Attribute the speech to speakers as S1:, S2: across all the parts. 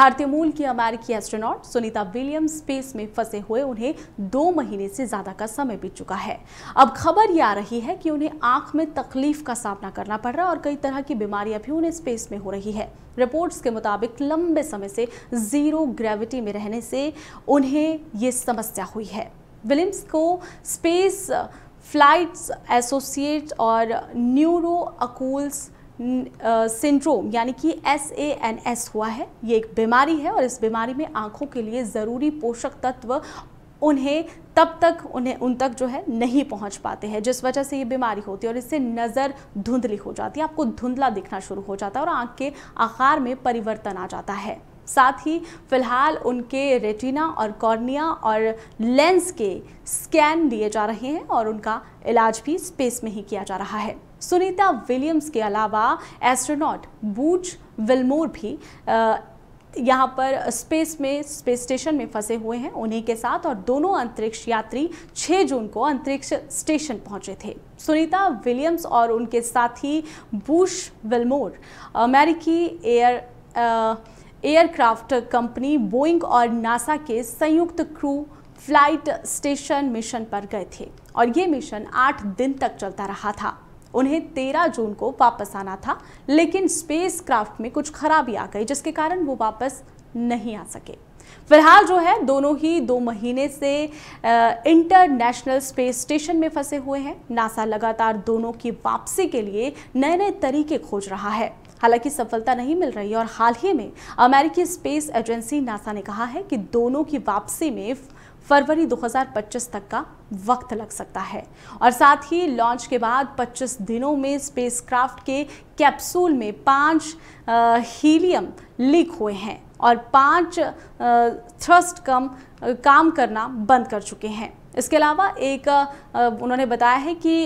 S1: भारतीय मूल की अमेरिकी एस्ट्रोनॉट सुनीता विलियम स्पेस में फंसे हुए उन्हें दो महीने से ज्यादा का समय बीत चुका है अब खबर यह आ रही है कि उन्हें आंख में तकलीफ का सामना करना पड़ रहा है और कई तरह की बीमारियां भी उन्हें स्पेस में हो रही है रिपोर्ट्स के मुताबिक लंबे समय से जीरो ग्रेविटी में रहने से उन्हें ये समस्या हुई है विलियम्स को space flights associate neuro ocular अकूल्स सिंड्रोम यानी कि एस ए एन एस हुआ है ये एक बीमारी है और इस बीमारी में आँखों के लिए ज़रूरी पोषक तत्व उन्हें तब तक उन्हें उन तक जो है नहीं पहुंच पाते हैं जिस वजह से ये बीमारी होती है और इससे नज़र धुंधली हो जाती है आपको धुंधला दिखना शुरू हो जाता है और आँख के आकार में परिवर्तन आ जाता है साथ ही फिलहाल उनके रेटिना और कॉर्निया और लेंस के स्कैन लिए जा रहे हैं और उनका इलाज भी स्पेस में ही किया जा रहा है सुनीता विलियम्स के अलावा एस्ट्रोनॉट बूच विलमोर भी यहाँ पर स्पेस में स्पेस स्टेशन में फंसे हुए हैं उन्हीं के साथ और दोनों अंतरिक्ष यात्री 6 जून को अंतरिक्ष स्टेशन पहुंचे थे सुनीता विलियम्स और उनके साथी बूश विलमोर अमेरिकी एयर एयरक्राफ्ट कंपनी बोइंग और नासा के संयुक्त क्रू फ्लाइट स्टेशन मिशन पर गए थे और ये मिशन आठ दिन तक चलता रहा था उन्हें 13 जून को वापस आना था लेकिन स्पेस क्राफ्ट में कुछ खराबी आ गई जिसके कारण वो वापस नहीं आ सके फिलहाल जो है दोनों ही दो महीने से इंटरनेशनल स्पेस स्टेशन में फंसे हुए हैं नासा लगातार दोनों की वापसी के लिए नए नए तरीके खोज रहा है हालांकि सफलता नहीं मिल रही और हाल ही में अमेरिकी स्पेस एजेंसी नासा ने कहा है कि दोनों की वापसी में फरवरी 2025 तक का वक्त लग सकता है और साथ ही लॉन्च के बाद 25 दिनों में स्पेसक्राफ्ट के कैप्सूल में पांच हीलियम लीक हुए हैं और पांच थ्रस्ट कम काम करना बंद कर चुके हैं इसके अलावा एक उन्होंने बताया है कि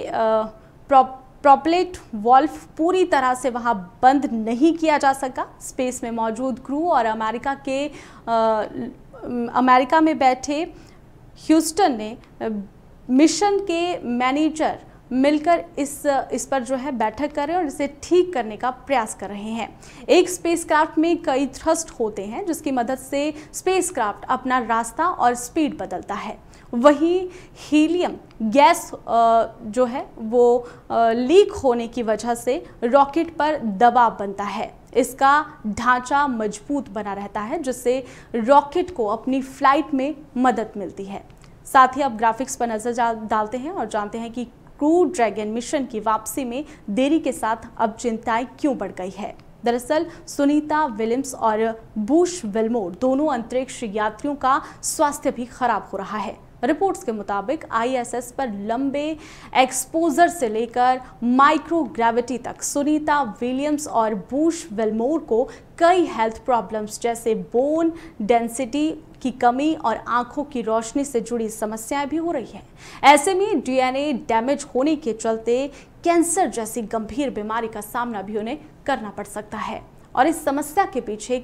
S1: प्रॉपलेट वॉल्फ पूरी तरह से वहाँ बंद नहीं किया जा सका स्पेस में मौजूद क्रू और अमेरिका के आ, अमेरिका में बैठे ह्यूस्टन ने मिशन के मैनेजर मिलकर इस इस पर जो है बैठक कर रहे हैं और इसे ठीक करने का प्रयास कर रहे हैं एक स्पेसक्राफ्ट में कई थ्रस्ट होते हैं जिसकी मदद से स्पेसक्राफ्ट अपना रास्ता और स्पीड बदलता है वहीं हीलियम गैस जो है वो लीक होने की वजह से रॉकेट पर दबाव बनता है इसका ढांचा मजबूत बना रहता है जिससे रॉकेट को अपनी फ्लाइट में मदद मिलती है साथ ही अब ग्राफिक्स पर नज़र डालते हैं और जानते हैं कि क्रू ड्रैगन मिशन की वापसी में देरी के साथ अब चिंताएं क्यों बढ़ गई है दरअसल सुनीता विलियम्स और बूश विलमोर दोनों अंतरिक्ष यात्रियों का स्वास्थ्य भी खराब हो रहा है रिपोर्ट्स के मुताबिक आईएसएस पर लंबे एक्सपोजर से लेकर माइक्रोग्रेविटी तक सुनीता विलियम्स और बूश वेलमोर को कई हेल्थ प्रॉब्लम्स जैसे बोन डेंसिटी की कमी और आंखों की रोशनी से जुड़ी समस्याएं भी हो रही हैं ऐसे में डीएनए डैमेज होने के चलते कैंसर जैसी गंभीर बीमारी का सामना भी उन्हें करना पड़ सकता है और इस समस्या के पीछे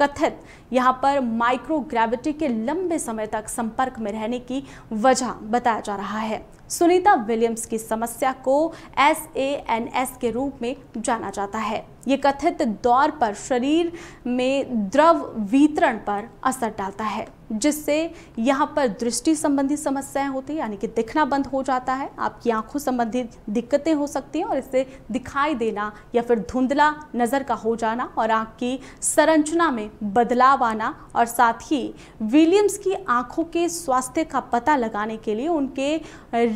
S1: कथित यहाँ पर माइक्रोग्रेविटी के लंबे समय तक संपर्क में रहने की वजह बताया जा रहा है सुनीता विलियम्स की समस्या को एस ए एन एस के रूप में जाना जाता है ये कथित दौर पर शरीर में द्रव वितरण पर असर डालता है जिससे यहाँ पर दृष्टि संबंधी समस्याएं होती है यानी कि दिखना बंद हो जाता है आपकी आंखों संबंधी दिक्कतें हो सकती हैं और इससे दिखाई देना या फिर धुंधला नज़र का हो जाना और आँख की संरचना में बदलाव आना और साथ ही विलियम्स की आंखों के स्वास्थ्य का पता लगाने के लिए उनके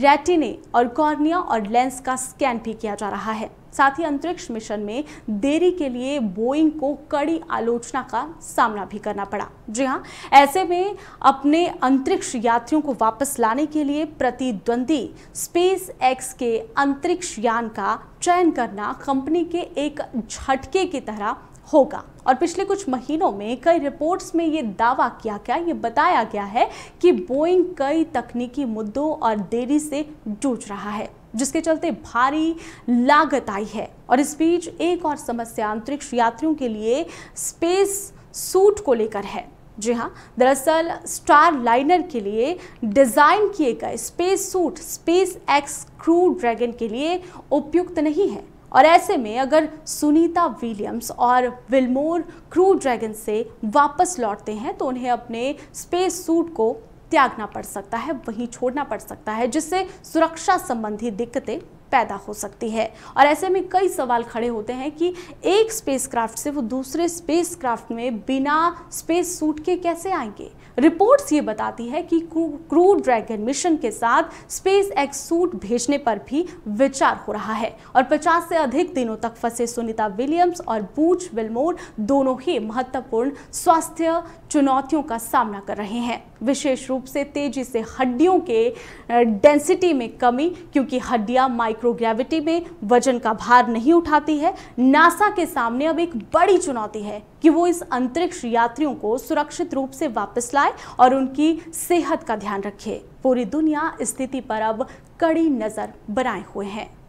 S1: रेटिने और कॉर्निया और लेंस का स्कैन भी किया जा रहा है साथ ही अंतरिक्ष मिशन में देरी के लिए बोइंग को कड़ी आलोचना का सामना भी करना पड़ा जी हाँ ऐसे में अपने अंतरिक्ष यात्रियों को वापस लाने के लिए प्रतिद्वंदी स्पेस एक्स के अंतरिक्ष यान का चयन करना कंपनी के एक झटके की तरह होगा और पिछले कुछ महीनों में कई रिपोर्ट्स में ये दावा किया गया ये बताया गया है कि बोइंग कई तकनीकी मुद्दों और देरी से जूझ रहा है जिसके चलते भारी लागत आई है और इस बीच एक और समस्या अंतरिक्ष यात्रियों के लिए स्पेस सूट को लेकर है जी हाँ दरअसल स्टार लाइनर के लिए डिज़ाइन किए गए space suit SpaceX Crew Dragon के लिए उपयुक्त नहीं है और ऐसे में अगर सुनीता विलियम्स और विलमोर क्रू ड्रैगन से वापस लौटते हैं तो उन्हें अपने स्पेस सूट को त्यागना पड़ सकता है वहीं छोड़ना पड़ सकता है जिससे सुरक्षा संबंधी दिक्कतें पैदा हो सकती है और ऐसे में कई सवाल खड़े होते हैं कि एक स्पेसक्राफ्ट से वो दूसरे स्पेसक्राफ्ट में बिना स्पेस सूट के कैसे आएंगे रिपोर्ट्स ये बताती है कि क्रू ड्रैगन मिशन के साथ स्पेस एक्स सूट भेजने पर भी विचार हो रहा है और 50 से अधिक दिनों तक फंसे सुनीता विलियम्स और बूच विलमोर दोनों ही महत्वपूर्ण स्वास्थ्य चुनौतियों का सामना कर रहे हैं विशेष रूप से तेजी से हड्डियों के डेंसिटी में कमी क्योंकि हड्डियां माइक्रो माइक्रोग्रेविटी में वजन का भार नहीं उठाती है नासा के सामने अब एक बड़ी चुनौती है कि वो इस अंतरिक्ष यात्रियों को सुरक्षित रूप से वापस लाए और उनकी सेहत का ध्यान रखे पूरी दुनिया स्थिति पर अब कड़ी नज़र बनाए हुए हैं